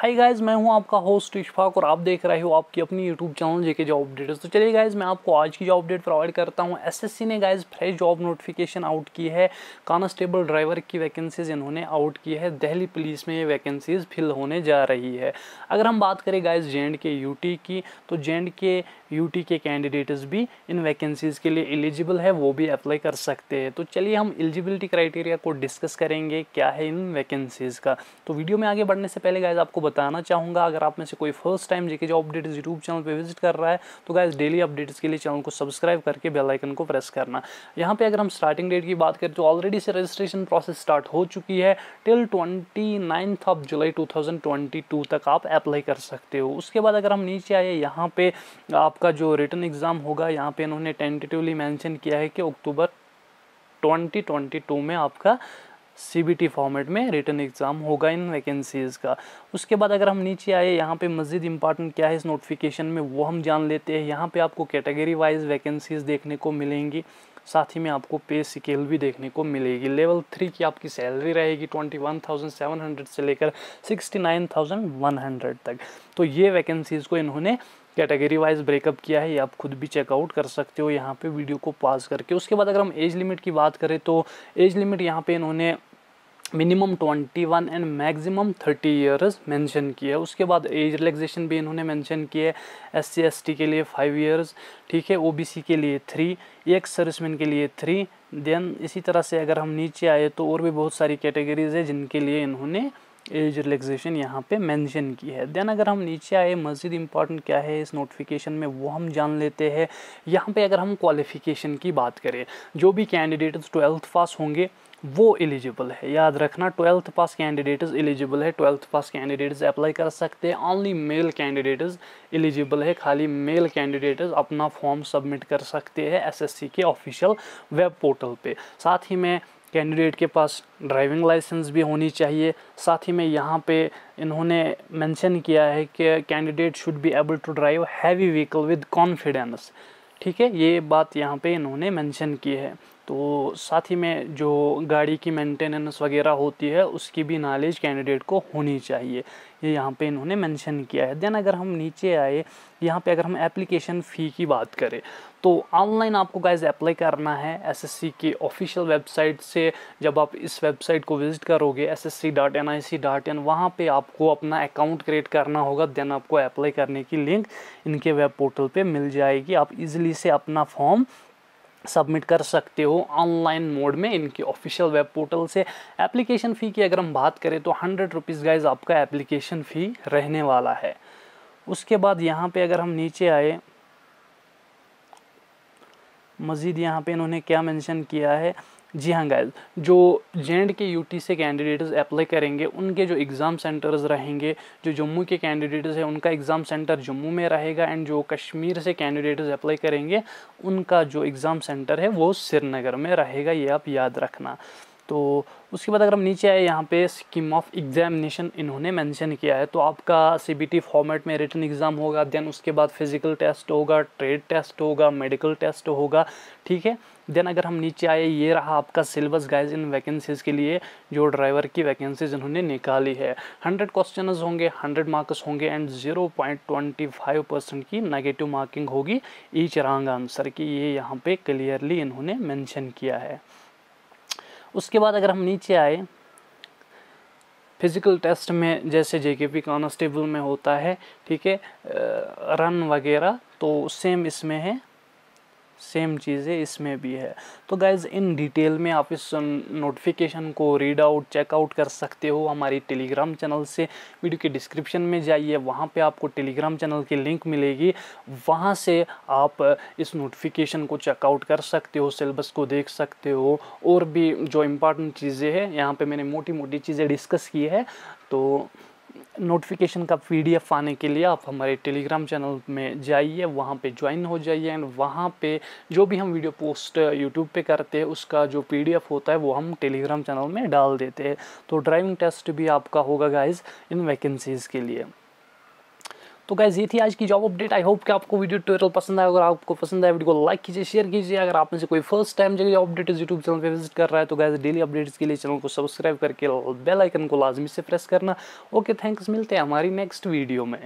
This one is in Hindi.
हाय गाइज़ मैं हूं आपका होस्ट इशफाक और आप देख रहे हो आपकी अपनी YouTube channel JK job updates तो चलिए गाइज़ मैं आपको आज की जॉब अपडेट प्रोवाइड करता हूं एसएससी ने guys fresh job notification out की है कॉन्स्टेबल ड्राइवर की वैकेंसीज इन्होंने आउट की है दिल्ली पुलिस में ये वैकेंसीज फिल होने जा रही है अगर हम बात करें गाइज जे के यू की तो जे के यू के कैंडिडेट्स भी इन वैकेंसीज़ के लिए एलिजिबल है वो भी अप्लाई कर सकते हैं तो चलिए हम एलिजिबिलिटी क्राइटेरिया को डिस्कस करेंगे क्या है इन वैकेंसीज़ का तो वीडियो में आगे बढ़ने से पहले गाइज आपको बताना चाहूँगा अगर आप में से कोई first time JK job updates YouTube channel पर विजिट कर रहा है तो गाइज डेली अपडेट्स के लिए चैनल को सब्सक्राइब करके बेलाइकन को प्रेस करना यहाँ पर अगर हम स्टार्टिंग डेट की बात करें तो ऑलरेडी से रजिस्ट्रेशन प्रोसेस स्टार्ट हो चुकी है till twenty ninth of July two thousand twenty two तक आप अप्लाई कर सकते हो उसके बाद अगर हम नीचे आए यहाँ पे आपका जो रिटर्न एग्ज़ाम होगा यहाँ पे इन्होंने टेंटेटिवली मैंशन किया है कि अक्टूबर 2022 में आपका सी फॉर्मेट में रिटर्न एग्ज़ाम होगा इन वैकेंसीज़ का उसके बाद अगर हम नीचे आए यहाँ पे मज़ीद इंपॉर्टेंट क्या है इस नोटिफिकेशन में वो हम जान लेते हैं यहाँ पे आपको कैटेगरी वाइज वैकेंसीज़ देखने को मिलेंगी साथ ही में आपको पे स्केल भी देखने को मिलेगी लेवल थ्री की आपकी सैलरी रहेगी twenty one thousand seven hundred से लेकर sixty nine thousand one hundred तक तो ये वैकेंसीज़ को इन्होंने कैटेगरी वाइज ब्रेकअप किया है ये आप खुद भी चेकआउट कर सकते हो यहाँ पे वीडियो को पास करके उसके बाद अगर हम एज लिमिट की बात करें तो एज लिमिट यहाँ पे इन्होंने minimum 21 and maximum 30 years mention किया है उसके बाद एज रिलैक्सेशन भी इन्होंने मेंशन किया है एस सी के लिए फाइव इयर्स ठीक है ओबीसी के लिए थ्री एक्स सर्विसमैन के लिए थ्री देन इसी तरह से अगर हम नीचे आए तो और भी बहुत सारी कैटेगरीज है जिनके लिए इन्होंने एज रिलैक्सेशन यहाँ पे मेंशन की है देन अगर हम नीचे आए मज़ीद इम्पॉर्टेंट क्या है इस नोटिफिकेशन में वो हम जान लेते हैं यहाँ पे अगर हम क्वालिफ़िकेशन की बात करें जो भी कैंडिडेट्स ट्वेल्थ पास होंगे वो एलिजिबल है याद रखना ट्वेल्थ पास कैंडिडेट्स एलिजिबल है ट्वेल्थ पास कैंडिडेट्स अप्लाई कर सकते हैं ओनली मेल कैंडिडेट्स एलिजिबल है खाली मेल कैंडिडेट्स अपना फॉर्म सबमिट कर सकते हैं एसएससी के ऑफिशियल वेब पोर्टल पे साथ ही में कैंडिडेट के पास ड्राइविंग लाइसेंस भी होनी चाहिए साथ ही में यहाँ पे इन्होंने मेंशन किया है कि candidate should be able to drive heavy vehicle with confidence ठीक है ये बात यहाँ पे इन्होंने मेंशन की है तो साथ ही में जो गाड़ी की मेंटेनेंस वगैरह होती है उसकी भी नॉलेज कैंडिडेट को होनी चाहिए ये यहाँ पे इन्होंने मेंशन किया है देन अगर हम नीचे आए यहाँ पे अगर हम एप्लीकेशन फ़ी की बात करें तो ऑनलाइन आपको गाइज अप्लाई करना है एसएससी के ऑफिशियल वेबसाइट से जब आप इस वेबसाइट को विज़िट करोगे S S C dot N I C dot in वहाँ पर आपको अपना अकाउंट क्रिएट करना होगा देन आपको अप्लाई करने की लिंक इनके वेब पोर्टल पर मिल जाएगी आप इज़िली से अपना फॉर्म सबमिट कर सकते हो ऑनलाइन मोड में इनके ऑफिशियल वेब पोर्टल से एप्लीकेशन फ़ी की अगर हम बात करें तो हंड्रेड रुपीज़ गाइज आपका एप्लीकेशन फ़ी रहने वाला है उसके बाद यहाँ पे अगर हम नीचे आए मज़ीद यहाँ पे इन्होंने क्या मेंशन किया है जी हाँ गैज जो J and K U T से कैंडिडेट्स अप्लाई करेंगे उनके जो एग्ज़ाम सेंटर्स रहेंगे जो जम्मू के कैंडिडेट्स हैं उनका एग्ज़ाम सेंटर जम्मू में रहेगा एंड जो कश्मीर से कैंडिडेट्स अप्लाई करेंगे उनका जो एग्ज़ाम सेंटर है वो श्रीनगर में रहेगा ये आप याद रखना तो उसके बाद अगर हम नीचे आए यहाँ पे स्कीम ऑफ एग्जामिनेशन इन्होंने मेंशन किया है तो आपका सीबीटी फॉर्मेट में रिटर्न एग्ज़ाम होगा देन उसके बाद फिजिकल टेस्ट होगा ट्रेड टेस्ट होगा मेडिकल टेस्ट होगा ठीक है देन अगर हम नीचे आए ये रहा आपका सिलेबस गाइज इन वैकेंसीज़ के लिए जो ड्राइवर की वैकेंसीज इन्होंने निकाली है हंड्रेड क्वेश्चन होंगे हंड्रेड मार्क्स होंगे and zero point twenty five percent की नेगेटिव मार्किंग होगी ईच रॉन्ग आंसर की ये यहाँ पर क्लियरली इन्होंने मैंशन किया है उसके बाद अगर हम नीचे आए फिज़िकल टेस्ट में जैसे जे के पी कॉन्स्टेबल में होता है ठीक है रन वगैरह तो सेम इसमें है सेम चीज़ें इसमें भी है तो गाइज इन डिटेल में आप इस नोटिफिकेशन um, को रीड आउट चेकआउट कर सकते हो हमारी टेलीग्राम चैनल से वीडियो के डिस्क्रिप्शन में जाइए वहाँ पे आपको टेलीग्राम चैनल की लिंक मिलेगी वहाँ से आप uh, इस नोटिफिकेशन को चेकआउट कर सकते हो सिलेबस को देख सकते हो और भी जो इम्पॉर्टेंट चीज़ें हैं यहाँ पर मैंने मोटी मोटी चीज़ें डिस्कस की है तो नोटिफिकेशन का पीडीएफ आने के लिए आप हमारे टेलीग्राम चैनल में जाइए वहाँ पे ज्वाइन हो जाइए एंड वहाँ पे जो भी हम वीडियो पोस्ट यूट्यूब पे करते हैं उसका जो पीडीएफ होता है वो हम टेलीग्राम चैनल में डाल देते हैं तो ड्राइविंग टेस्ट भी आपका होगा गाइज इन वैकेंसीज़ के लिए तो गैस ये थी आज की जॉब अपडेट आई होप कि आपको वीडियो ट्यूटोरियल पसंद आया अगर आपको पसंद आया वीडियो को लाइक कीजिए शेयर कीजिए अगर आप में से कोई फर्स्ट टाइम जगह जॉब अपडेट यूट्यूब चैनल पर विजिट कर रहा है तो गैस डेली अपडेट्स के लिए चैनल को सब्सक्राइब करके बेल आइकन को लाजमी से प्रेस करना ओके थैंक्स मिलते हैं हमारी नेक्स्ट वीडियो में